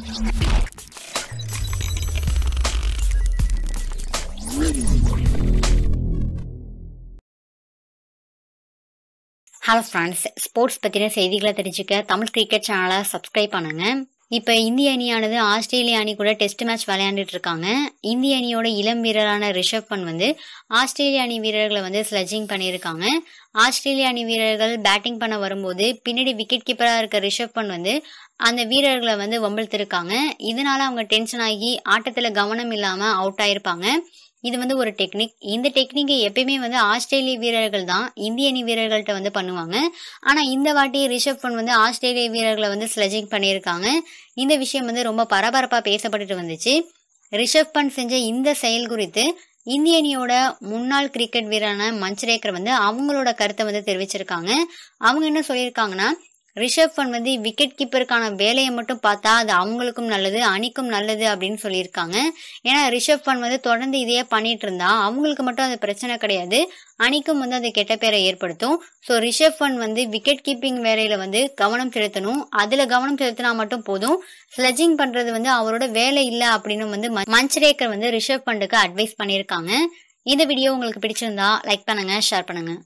hello friends sports பற்றின செய்திகளை தெரிஞ்சுக்க தமிழ் கிரிக்கெட் சேனலை சப்ஸ்கிரைப் பண்ணுங்கள் இப்போ இந்திய அணியானது ஆஸ்திரேலிய அணி கூட டெஸ்ட் மேட்ச் விளையாண்டுட்டு இருக்காங்க இந்திய அணியோட இளம் வீரரான ரிஷப் பன் வந்து ஆஸ்திரேலிய அணி வீரர்களை வந்து ஸ்லஜிங் பண்ணியிருக்காங்க ஆஸ்திரேலிய அணி வீரர்கள் பேட்டிங் பண்ண வரும்போது பின்னாடி விக்கெட் கீப்பராக இருக்க ரிஷப் பன் வந்து அந்த வீரர்களை வந்து வம்பழ்த்திருக்காங்க இதனால அவங்க டென்ஷன் ஆகி ஆட்டத்தில் கவனம் இல்லாமல் அவுட் ஆயிருப்பாங்க இது வந்து ஒரு டெக்னிக் இந்த டெக்னிக்கை எப்பயுமே வந்து ஆஸ்திரேலிய வீரர்கள் தான் இந்திய அணி வீரர்கள்ட்ட வந்து பண்ணுவாங்க ஆனா இந்த வாட்டி ரிஷப் பன் வந்து ஆஸ்திரேலிய வீரர்களை வந்து ஸ்லஜிங் பண்ணியிருக்காங்க இந்த விஷயம் வந்து ரொம்ப பரபரப்பா பேசப்பட்டுட்டு வந்துச்சு ரிஷப் பன் செஞ்ச இந்த செயல் குறித்து இந்திய அணியோட முன்னாள் கிரிக்கெட் வீரரான மஞ்சரேக்கர் வந்து அவங்களோட கருத்தை வந்து தெரிவிச்சிருக்காங்க அவங்க என்ன சொல்லியிருக்காங்கன்னா ரிஷப் பண்ட் வந்து விக்கெட் கீப்பருக்கான வேலையை மட்டும் பார்த்தா அது அவங்களுக்கும் நல்லது அணிக்கும் நல்லது அப்படின்னு சொல்லியிருக்காங்க ஏன்னா ரிஷப் பண்ட் வந்து தொடர்ந்து இதையே பண்ணிட்டு இருந்தா அவங்களுக்கு மட்டும் அது பிரச்சனை கிடையாது அணிக்கும் வந்து அது கெட்ட பேரை ஏற்படுத்தும் ஸோ ரிஷப் பண்ட் வந்து விக்கெட் கீப்பிங் வேலையில வந்து கவனம் செலுத்தணும் அதுல கவனம் செலுத்தினா மட்டும் போதும் ஸ்லெஜிங் பண்றது வந்து அவரோட வேலை இல்லை அப்படின்னு வந்து மஞ்சரேக்கர் வந்து ரிஷப் பண்டுக்கு அட்வைஸ் பண்ணியிருக்காங்க இந்த வீடியோ உங்களுக்கு பிடிச்சிருந்தா லைக் பண்ணுங்க ஷேர் பண்ணுங்க